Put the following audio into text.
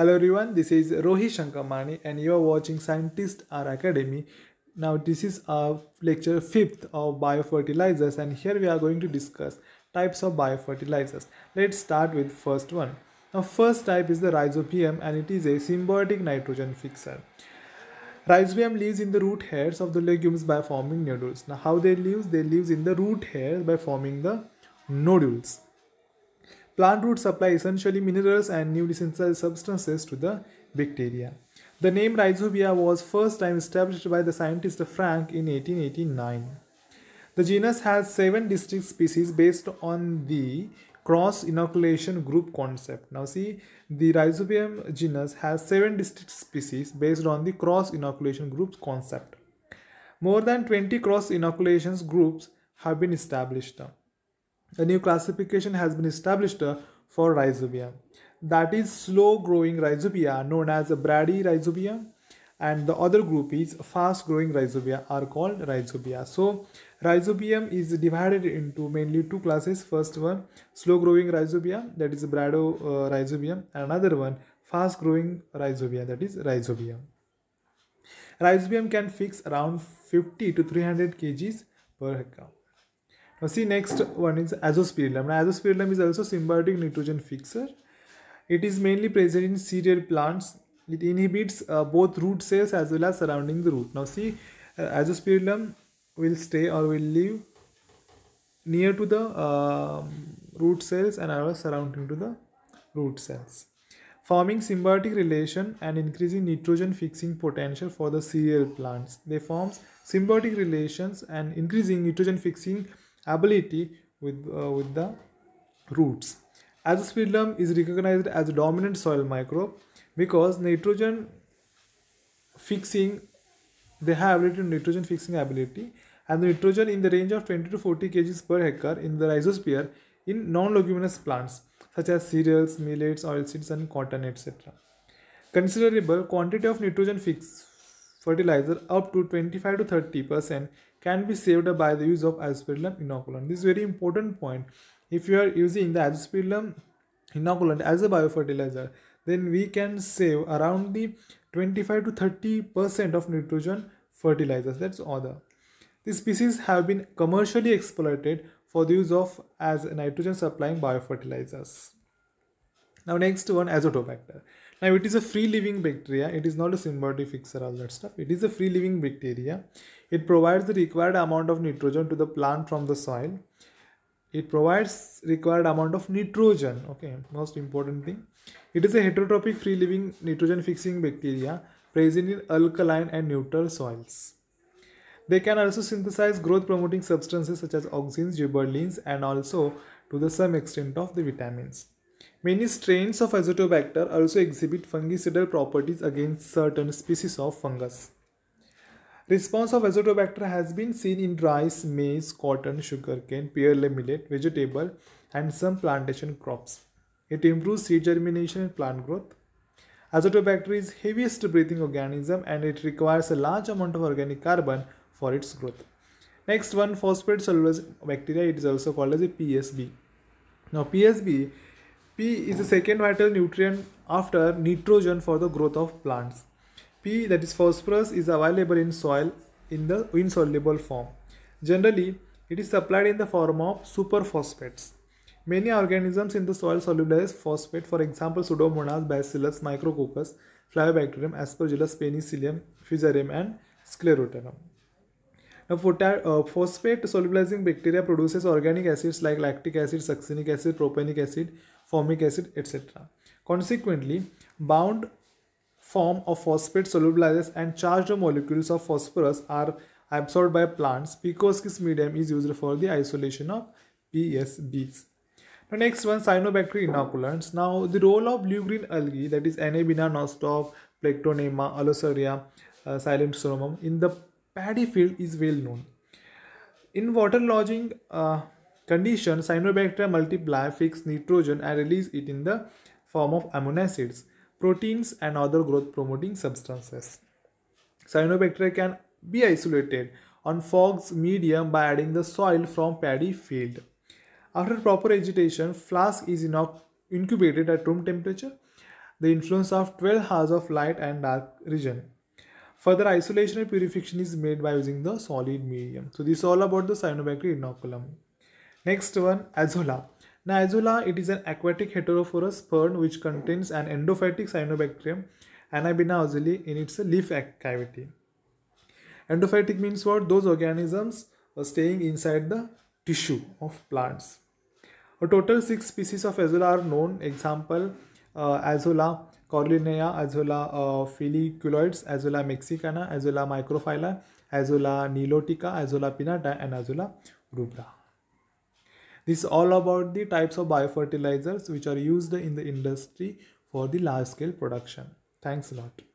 Hello everyone, this is Rohit Shankamani and you are watching Scientists R Academy. Now this is our lecture 5th of biofertilizers and here we are going to discuss types of biofertilizers. Let's start with first one. Now first type is the rhizobium and it is a symbiotic nitrogen fixer. Rhizobium lives in the root hairs of the legumes by forming nodules. Now how they live? They live in the root hairs by forming the nodules. Plant roots supply essentially minerals and newly synthesized substances to the bacteria. The name rhizobia was first time established by the scientist Frank in 1889. The genus has seven distinct species based on the cross inoculation group concept. Now see the rhizobium genus has seven distinct species based on the cross inoculation groups concept. More than 20 cross inoculations groups have been established a new classification has been established uh, for rhizobia that is slow growing rhizobia known as brady rhizobia and the other group is fast growing rhizobia are called rhizobia so rhizobium is divided into mainly two classes first one slow growing rhizobia that is brado uh, rhizobia and another one fast growing rhizobia that is rhizobium rhizobium can fix around 50 to 300 kgs per hectare now see next one is azospirillum. Now azospirillum is also symbiotic nitrogen fixer. It is mainly present in cereal plants. It inhibits uh, both root cells as well as surrounding the root. Now see uh, azospirillum will stay or will live near to the uh, root cells and are surrounding to the root cells forming symbiotic relation and increasing nitrogen fixing potential for the cereal plants they forms symbiotic relations and increasing nitrogen fixing ability with, uh, with the roots. Azospirillum is recognized as a dominant soil microbe because nitrogen fixing, they have ability nitrogen fixing ability and the nitrogen in the range of 20 to 40 kg per hectare in the rhizosphere in non-leguminous plants such as cereals, millets, oilseeds and cotton etc. Considerable quantity of nitrogen fix fertilizer up to 25 to 30 percent can be saved by the use of azospirillum inoculant. This is very important point. If you are using the azospirillum inoculant as a biofertilizer, then we can save around the 25 to 30 percent of nitrogen fertilizers. That's other. These species have been commercially exploited for the use of as nitrogen supplying biofertilizers. Now next one azotobacter. Now it is a free living bacteria. It is not a symbiotic fixer, all that stuff. It is a free living bacteria. It provides the required amount of nitrogen to the plant from the soil. It provides required amount of nitrogen. Okay, most important thing. It is a heterotrophic free living nitrogen fixing bacteria present in alkaline and neutral soils. They can also synthesize growth promoting substances such as auxins, gibberellins and also to the some extent of the vitamins. Many strains of Azotobacter also exhibit fungicidal properties against certain species of fungus. Response of Azotobacter has been seen in rice, maize, cotton, sugarcane, pearly millet, vegetable and some plantation crops. It improves seed germination and plant growth. Azotobacter is heaviest breathing organism and it requires a large amount of organic carbon for its growth. Next one, phosphate cellulose bacteria, it is also called as a PSB. Now PSB P is the second vital nutrient after nitrogen for the growth of plants. P that is phosphorus is available in soil in the insoluble form. Generally, it is supplied in the form of superphosphates. Many organisms in the soil solubilize phosphate, for example, Pseudomonas, Bacillus, Micrococcus, Flavibacterium, Aspergillus, Penicillium, Fusarium, and Sclerotinum. Now, uh, phosphate solubilizing bacteria produces organic acids like lactic acid, succinic acid, propanic acid, formic acid, etc. Consequently, bound form of phosphate solubilizes and charged molecules of phosphorus are absorbed by plants because this medium is used for the isolation of PSBs. Now next one cyanobacteria inoculants. Now the role of blue-green algae that is Anabina nostoc, Plectonema, Allosaria, uh, Silentsomum in the paddy field is well known. In water lodging uh, condition, cyanobacteria multiply fix nitrogen and release it in the form of amino acids, proteins and other growth promoting substances. Cyanobacteria can be isolated on fogs medium by adding the soil from paddy field. After proper agitation, flask is incubated at room temperature, the influence of 12 hours of light and dark region. Further isolation and purification is made by using the solid medium. So this is all about the cyanobacteria inoculum. Next one, Azolla. Now, Azolla, it is an aquatic heterophorous fern which contains an endophytic cyanobacterium, Anabina azuli, in its leaf cavity. Endophytic means what? Those organisms are staying inside the tissue of plants. A total six species of Azolla are known. Example, uh, Azolla corlinea, Azolla uh, filiculoides, Azolla mexicana, Azolla microphylla, Azolla nilotica, Azolla pinnata, and Azolla rubra. This is all about the types of biofertilizers which are used in the industry for the large scale production. Thanks a lot.